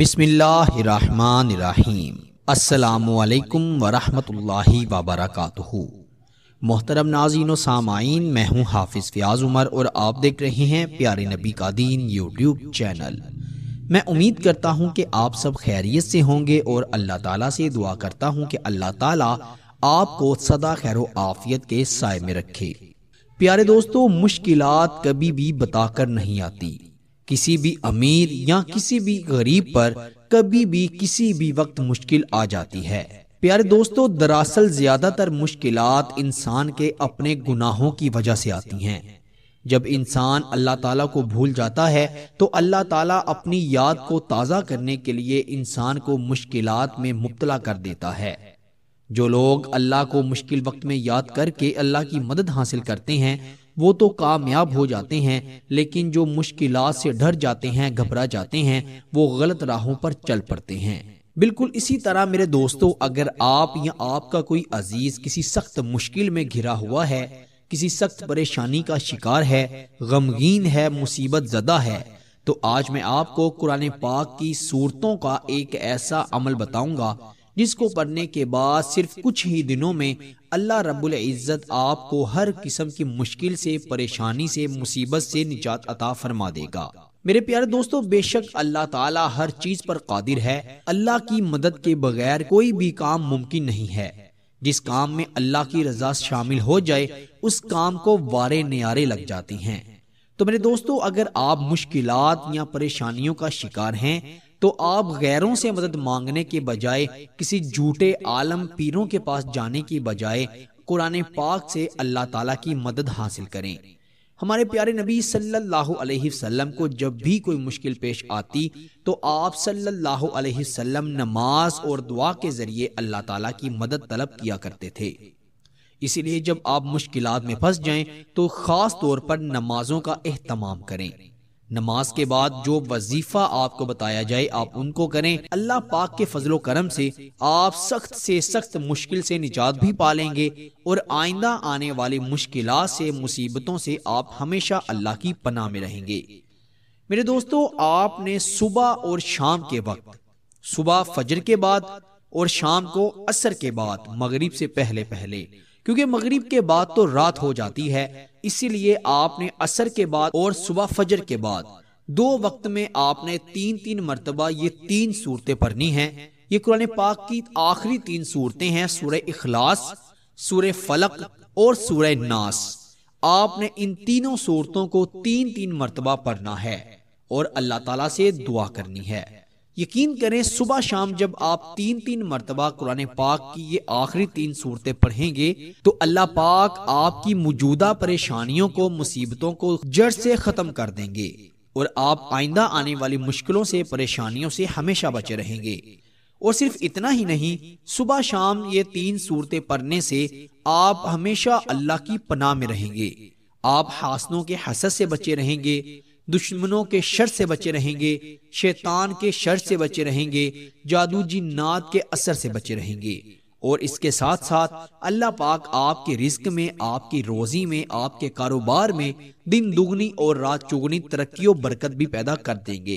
बिसमीम असलकम वरहमल वबरक मोहतरम नाजीन सामाइन मैं हूं हाफिज़ फ़याज़ उमर और आप देख रहे हैं प्यारे नबी का दीन यूट्यूब चैनल मैं उम्मीद करता हूं कि आप सब खैरियत से होंगे और अल्लाह ताला से दुआ करता हूं कि अल्लाह ताला आपको सदा खैर आफियत के साय में रखे प्यारे दोस्तों मुश्किलात कभी भी बताकर नहीं आती किसी भी अमीर या किसी भी गरीब पर कभी भी किसी भी वक्त मुश्किल आ जाती है प्यारे दोस्तों दरअसल ज्यादातर मुश्किलात इंसान के अपने गुनाहों की वजह से आती हैं जब इंसान अल्लाह ताला को भूल जाता है तो अल्लाह ताला अपनी याद को ताज़ा करने के लिए इंसान को मुश्किलात में मुबतला कर देता है जो लोग अल्लाह को मुश्किल वक्त में याद करके अल्लाह की मदद हासिल करते हैं वो तो कामयाब हो जाते हैं लेकिन जो मुश्किल से डर जाते हैं घबरा जाते हैं वो गलत राहों पर चल पड़ते हैं बिल्कुल इसी तरह मेरे दोस्तों अगर आप या आपका कोई अजीज किसी सख्त मुश्किल में घिरा हुआ है किसी सख्त परेशानी का शिकार है गमगीन है मुसीबत जदा है तो आज मैं आपको कुरान पाक की सूरतों का एक ऐसा अमल बताऊंगा जिसको पढ़ने के बाद सिर्फ कुछ ही दिनों में अल्लाह रब्बुल इज़्ज़त आपको हर किस्म की मुश्किल से परेशानी से मुसीबत से निजात अता फरमा देगा मेरे प्यारे दोस्तों बेशक अल्लाह ताला हर चीज पर कादिर है अल्लाह की मदद के बगैर कोई भी काम मुमकिन नहीं है जिस काम में अल्लाह की रजा शामिल हो जाए उस काम को वारे न्यारे लग जाती हैं तो मेरे दोस्तों अगर आप मुश्किलात या परेशानियों का शिकार हैं तो आप गैरों से मदद मांगने के बजाय किसी झूठे आलम पीरों के पास जाने की बजाय कुरान पाक से अल्लाह ताला की मदद हासिल करें हमारे प्यारे नबी सल्लल्लाहु अलैहि वसल्लम को जब भी कोई मुश्किल पेश आती तो आप सल्लल्लाहु अलैहि वसल्लम नमाज और दुआ के ज़रिए अल्लाह ताला की मदद तलब किया करते थे इसीलिए जब आप मुश्किल में फंस जाएं तो ख़ास तौर पर नमाजों का अहतमाम करें नमाज के बाद जो वजीफा आपको बताया जाए आप उनको करें अल्लाह पाक के फजलो करम से आप सख्त से सख्त मुश्किल से निजात भी पा लेंगे और आइंदा आने वाली मुश्किल से मुसीबतों से आप हमेशा अल्लाह की पनाह में रहेंगे मेरे दोस्तों आपने सुबह और शाम के वक्त सुबह फजर के बाद और शाम को असर के बाद मगरिब से पहले पहले क्योंकि मगरिब के बाद तो रात हो जाती है इसीलिए आपने असर के बाद और सुबह फजर के बाद दो वक्त में आपने तीन तीन मरतबा ये तीन सूरतें पढ़नी हैं ये कुरान पाक की आखिरी तीन सूरतें हैं सूर्य इखलास सूर्य फलक और सूर्य नास आपने इन तीनों सूरतों को तीन तीन मरतबा पढ़ना है और अल्लाह तला से दुआ करनी है यकीन करें सुबह शाम जब आप तीन तीन मरतबा कुरान पाक की ये आखिरी तीन सूरतें पढ़ेंगे तो अल्लाह पाक आपकी मौजूदा परेशानियों को मुसीबतों को जड़ से खत्म कर देंगे और आप आइंदा आने वाली मुश्किलों से परेशानियों से हमेशा बचे रहेंगे और सिर्फ इतना ही नहीं सुबह शाम ये तीन सूरतें पढ़ने से आप हमेशा अल्लाह की पनाह में रहेंगे आप हासनों के हसद से बचे रहेंगे दुश्मनों के शर से बचे रहेंगे शैतान के शर से बचे रहेंगे जादू जी नाद के असर से बचे रहेंगे और इसके साथ साथ अल्लाह पाक आपके रिस्क में आपकी रोजी में आपके कारोबार में दिन दुगनी और रात चुगनी तरक्की और बरकत भी पैदा कर देंगे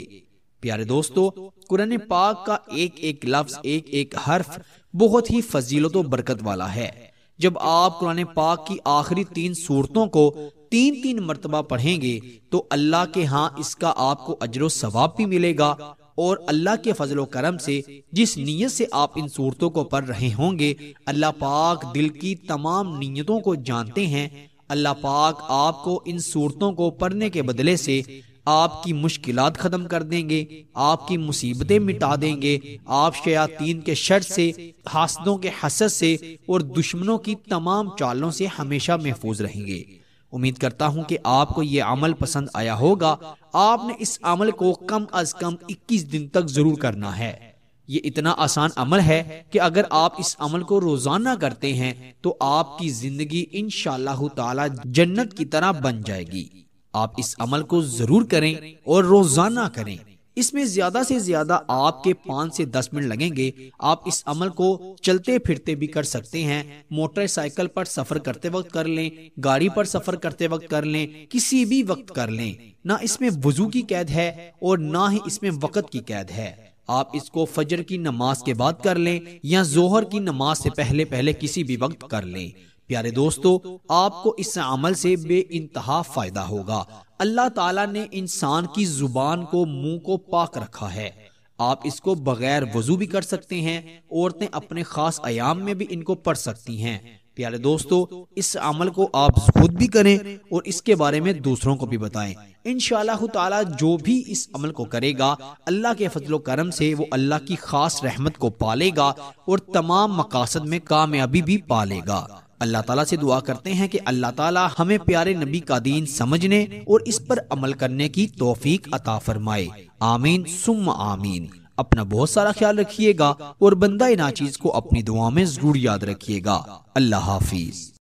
प्यारे दोस्तों कुरान पाक का एक एक लफ्ज एक एक हर्फ बहुत ही फजीलत और बरकत वाला है जब आप कुरान पाक की आखिरी तीन सूरतों को तीन तीन मरतबा पढ़ेंगे तो अल्लाह के हाँ इसका आपको अजर सवाब भी मिलेगा और अल्लाह के फजलो करम से जिस नीयत से आप इन सूरतों को पढ़ रहे होंगे अल्लाह पाक दिल की तमाम नीयतों को जानते हैं अल्लाह पाक आपको इन सूरतों को पढ़ने के बदले से आपकी मुश्किल ख़त्म कर देंगे आपकी मुसीबतें मिटा देंगे आप शयातीन के शर से हासदों के हसद से और दुश्मनों की तमाम चालों से हमेशा महफूज रहेंगे उम्मीद करता हूँ कि आपको ये अमल पसंद आया होगा आपने इस अमल को कम अज कम 21 दिन तक जरूर करना है ये इतना आसान अमल है कि अगर आप इस अमल को रोजाना करते हैं तो आपकी जिंदगी इन ताला जन्नत की तरह बन जाएगी आप इस अमल को जरूर करें और रोजाना करें इसमें ज्यादा से ज्यादा आपके पाँच से दस मिनट लगेंगे आप इस अमल को चलते फिरते भी कर सकते हैं मोटरसाइकिल पर सफर करते वक्त कर लें गाड़ी पर सफर करते वक्त कर लें किसी भी वक्त कर लें ना इसमें वजू की कैद है और ना ही इसमें वक़्त की कैद है आप इसको फजर की नमाज के बाद कर लें या जोहर की नमाज से पहले पहले किसी भी वक्त कर लें प्यारे दोस्तों आपको इस अमल से बे इंतहा फायदा होगा अल्लाह ताला ने इंसान की जुबान को मुंह को पाक रखा है आप इसको बगैर वजू भी कर सकते हैं औरतें अपने खास आयाम में भी इनको पढ़ सकती हैं प्यारे दोस्तों इस अमल को आप खुद भी करें और इसके बारे में दूसरों को भी बताएं इन ताला जो भी इस अमल को करेगा अल्लाह के फजलो करम से वो अल्लाह की खास रहमत को पालेगा और तमाम मकासद में कामयाबी भी पालेगा अल्लाह ताला से दुआ करते हैं कि अल्लाह ताला हमें प्यारे नबी का दीन समझने और इस पर अमल करने की तोफीक अता फरमाए आमीन सुम आमीन अपना बहुत सारा ख्याल रखिएगा और बंदा इन चीज को अपनी दुआ में जरूर याद रखिएगा अल्लाह हाफिज